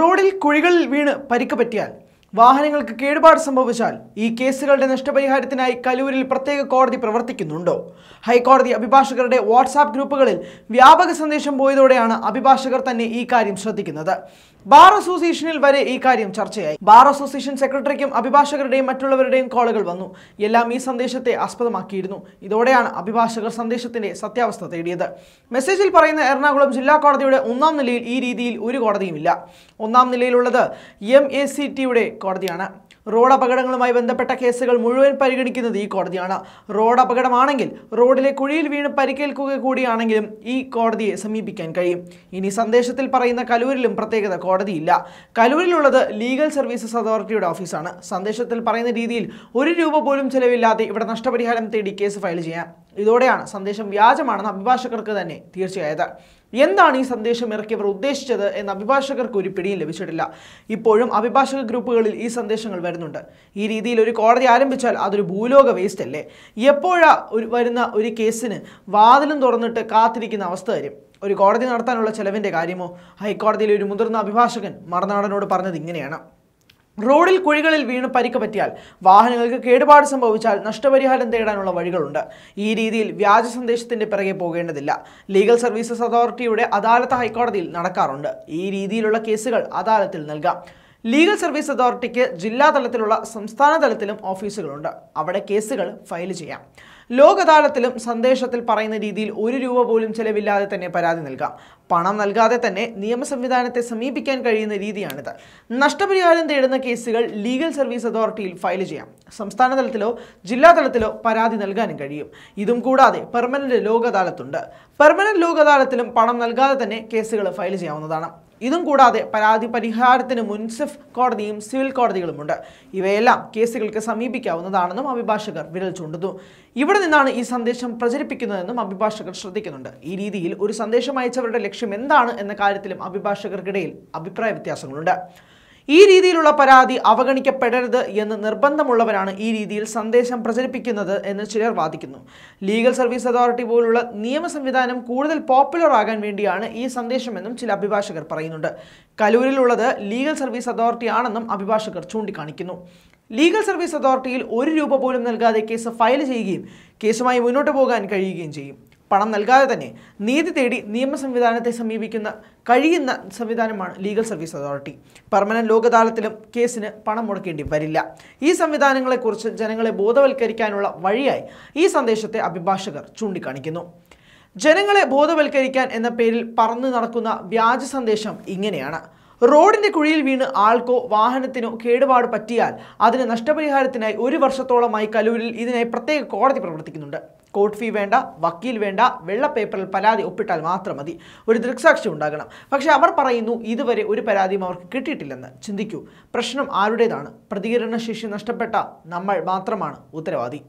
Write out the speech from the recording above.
റോഡിൽ കുഴികളിൽ വീണ് പരിക്ക് പറ്റിയാൽ വാഹനങ്ങൾക്ക് കേടുപാട് സംഭവിച്ചാൽ ഈ കേസുകളുടെ നഷ്ടപരിഹാരത്തിനായി കലൂരിൽ പ്രത്യേക കോടതി പ്രവർത്തിക്കുന്നുണ്ടോ ഹൈക്കോടതി അഭിഭാഷകരുടെ വാട്സാപ്പ് ഗ്രൂപ്പുകളിൽ വ്യാപക സന്ദേശം പോയതോടെയാണ് അഭിഭാഷകർ തന്നെ ഈ കാര്യം ശ്രദ്ധിക്കുന്നത് ബാർ അസോസിയേഷനിൽ വരെ ഈ കാര്യം ചർച്ചയായി ബാർ അസോസിയേഷൻ സെക്രട്ടറിക്കും അഭിഭാഷകരുടെയും മറ്റുള്ളവരുടെയും കോളുകൾ വന്നു എല്ലാം ഈ സന്ദേശത്തെ ആസ്പദമാക്കിയിരുന്നു ഇതോടെയാണ് അഭിഭാഷകർ സന്ദേശത്തിന്റെ സത്യാവസ്ഥ തേടിയത് മെസ്സേജിൽ പറയുന്ന എറണാകുളം ജില്ലാ കോടതിയുടെ ഒന്നാം നിലയിൽ ഈ രീതിയിൽ ഒരു കോടതിയുമില്ല ഒന്നാം നിലയിലുള്ളത് എം എ സി ടിയുടെ കോടതിയാണ് റോഡ് അപകടങ്ങളുമായി ബന്ധപ്പെട്ട കേസുകൾ മുഴുവൻ പരിഗണിക്കുന്നത് ഈ കോടതിയാണ് റോഡ് അപകടമാണെങ്കിൽ റോഡിലെ കുഴിയിൽ വീണ് പരിക്കേൽക്കുക കൂടിയാണെങ്കിലും ഈ കോടതിയെ സമീപിക്കാൻ കഴിയും ഇനി സന്ദേശത്തിൽ പറയുന്ന കലൂരിലും പ്രത്യേകത കോടതിയില്ല കലൂരിലുള്ളത് ലീഗൽ സർവീസസ് അതോറിറ്റിയുടെ ഓഫീസാണ് സന്ദേശത്തിൽ പറയുന്ന രീതിയിൽ ഒരു രൂപ പോലും ചെലവില്ലാതെ ഇവിടെ നഷ്ടപരിഹാരം തേടി കേസ് ഫയൽ ചെയ്യാം ഇതോടെയാണ് സന്ദേശം വ്യാജമാണെന്ന് അഭിഭാഷകർക്ക് തന്നെ തീർച്ചയായത് എന്താണ് ഈ സന്ദേശം ഇറക്കിയവർ ഉദ്ദേശിച്ചത് എന്ന് അഭിഭാഷകർക്ക് ഒരു പിടിയും ലഭിച്ചിട്ടില്ല ഇപ്പോഴും അഭിഭാഷക ഗ്രൂപ്പുകളിൽ ഈ സന്ദേശങ്ങൾ വരുന്നുണ്ട് ഈ രീതിയിൽ ഒരു കോടതി ആരംഭിച്ചാൽ അതൊരു ഭൂലോക വേസ്റ്റ് അല്ലേ എപ്പോഴാ ഒരു വരുന്ന ഒരു കേസിന് വാതിലും തുറന്നിട്ട് കാത്തിരിക്കുന്ന അവസ്ഥ വരും ഒരു കോടതി നടത്താനുള്ള ചെലവിൻ്റെ കാര്യമോ ഹൈക്കോടതിയിലെ ഒരു മുതിർന്ന അഭിഭാഷകൻ മറുനാടനോട് പറഞ്ഞത് ഇങ്ങനെയാണ് റോഡിൽ കുഴികളിൽ വീണ് പരിക്ക് പറ്റിയാൽ വാഹനങ്ങൾക്ക് കേടുപാട് സംഭവിച്ചാൽ നഷ്ടപരിഹാരം തേടാനുള്ള വഴികളുണ്ട് ഈ രീതിയിൽ വ്യാജ സന്ദേശത്തിന്റെ പിറകെ പോകേണ്ടതില്ല ലീഗൽ സർവീസസ് അതോറിറ്റിയുടെ അദാലത്ത് ഹൈക്കോടതിയിൽ നടക്കാറുണ്ട് ഈ രീതിയിലുള്ള കേസുകൾ അദാലത്തിൽ നൽകാം ലീഗൽ സർവീസ് അതോറിറ്റിക്ക് ജില്ലാ തലത്തിലുള്ള സംസ്ഥാന തലത്തിലും ഓഫീസുകളുണ്ട് അവിടെ കേസുകൾ ഫയൽ ചെയ്യാം ലോകതാളത്തിലും സന്ദേശത്തിൽ പറയുന്ന രീതിയിൽ ഒരു രൂപ പോലും ചെലവില്ലാതെ തന്നെ പരാതി നൽകാം പണം നൽകാതെ തന്നെ നിയമ സംവിധാനത്തെ സമീപിക്കാൻ കഴിയുന്ന രീതിയാണിത് നഷ്ടപരിഹാരം തേടുന്ന കേസുകൾ ലീഗൽ സർവീസ് അതോറിറ്റിയിൽ ഫയൽ ചെയ്യാം സംസ്ഥാന തലത്തിലോ ജില്ലാ തലത്തിലോ പരാതി നൽകാനും കഴിയും ഇതും കൂടാതെ പെർമനന്റ് ലോകതാളത്തുണ്ട് പെർമനന്റ് ലോകതാളത്തിലും പണം നൽകാതെ തന്നെ കേസുകൾ ഫയൽ ചെയ്യാവുന്നതാണ് ഇതും കൂടാതെ പരാതി പരിഹാരത്തിന് മുൻസിഫ് കോടതിയും സിവിൽ കോടതികളുമുണ്ട് ഇവയെല്ലാം കേസുകൾക്ക് സമീപിക്കാവുന്നതാണെന്നും അഭിഭാഷകർ വിരൽ ചൂണ്ടുന്നു ഇവിടെ നിന്നാണ് ഈ സന്ദേശം പ്രചരിപ്പിക്കുന്നതെന്നും അഭിഭാഷകർ ശ്രദ്ധിക്കുന്നുണ്ട് ഈ രീതിയിൽ ഒരു സന്ദേശം അയച്ചവരുടെ ലക്ഷ്യം എന്താണ് എന്ന കാര്യത്തിലും അഭിഭാഷകർക്കിടയിൽ അഭിപ്രായ വ്യത്യാസങ്ങളുണ്ട് ഈ രീതിയിലുള്ള പരാതി അവഗണിക്കപ്പെടരുത് എന്ന് നിർബന്ധമുള്ളവരാണ് ഈ രീതിയിൽ സന്ദേശം പ്രചരിപ്പിക്കുന്നത് എന്ന് ചിലർ വാദിക്കുന്നു ലീഗൽ സർവീസ് അതോറിറ്റി പോലുള്ള നിയമ സംവിധാനം കൂടുതൽ പോപ്പുലർ ആകാൻ വേണ്ടിയാണ് ഈ സന്ദേശമെന്നും ചില അഭിഭാഷകർ പറയുന്നുണ്ട് കലൂരിലുള്ളത് ലീഗൽ സർവീസ് അതോറിറ്റി ആണെന്നും അഭിഭാഷകർ ചൂണ്ടിക്കാണിക്കുന്നു ലീഗൽ സർവീസ് അതോറിറ്റിയിൽ ഒരു രൂപ പോലും നൽകാതെ കേസ് ഫയൽ ചെയ്യുകയും കേസുമായി മുന്നോട്ട് പോകാൻ കഴിയുകയും ചെയ്യും പണം നൽകാതെ തന്നെ നീതി തേടി നിയമ സംവിധാനത്തെ സമീപിക്കുന്ന കഴിയുന്ന സംവിധാനമാണ് ലീഗൽ സർവീസ് അതോറിറ്റി പെർമനന്റ് ലോകതാലത്തിലും കേസിന് പണം മുടക്കേണ്ടി വരില്ല ഈ സംവിധാനങ്ങളെക്കുറിച്ച് ജനങ്ങളെ ബോധവൽക്കരിക്കാനുള്ള വഴിയായി ഈ സന്ദേശത്തെ അഭിഭാഷകർ ചൂണ്ടിക്കാണിക്കുന്നു ജനങ്ങളെ ബോധവൽക്കരിക്കാൻ എന്ന പേരിൽ പറന്ന് നടക്കുന്ന വ്യാജ സന്ദേശം ഇങ്ങനെയാണ് റോഡിന്റെ കുഴിയിൽ വീണ് ആൾക്കോ വാഹനത്തിനോ കേടുപാട് പറ്റിയാൽ അതിന് നഷ്ടപരിഹാരത്തിനായി ഒരു വർഷത്തോളമായി കലൂരിൽ ഇതിനായി പ്രത്യേക കോടതി പ്രവർത്തിക്കുന്നുണ്ട് കോർട്ട് ഫീ വേണ്ട വക്കീൽ വേണ്ട വെള്ള പേപ്പറിൽ പരാതി ഒപ്പിട്ടാൽ മാത്രം മതി ഒരു ദൃക്സാക്ഷി ഉണ്ടാകണം പക്ഷെ അവർ പറയുന്നു ഇതുവരെ ഒരു പരാതിയും അവർക്ക് കിട്ടിയിട്ടില്ലെന്ന് ചിന്തിക്കൂ പ്രശ്നം ആരുടേതാണ് ശേഷി നഷ്ടപ്പെട്ട നമ്മൾ മാത്രമാണ് ഉത്തരവാദി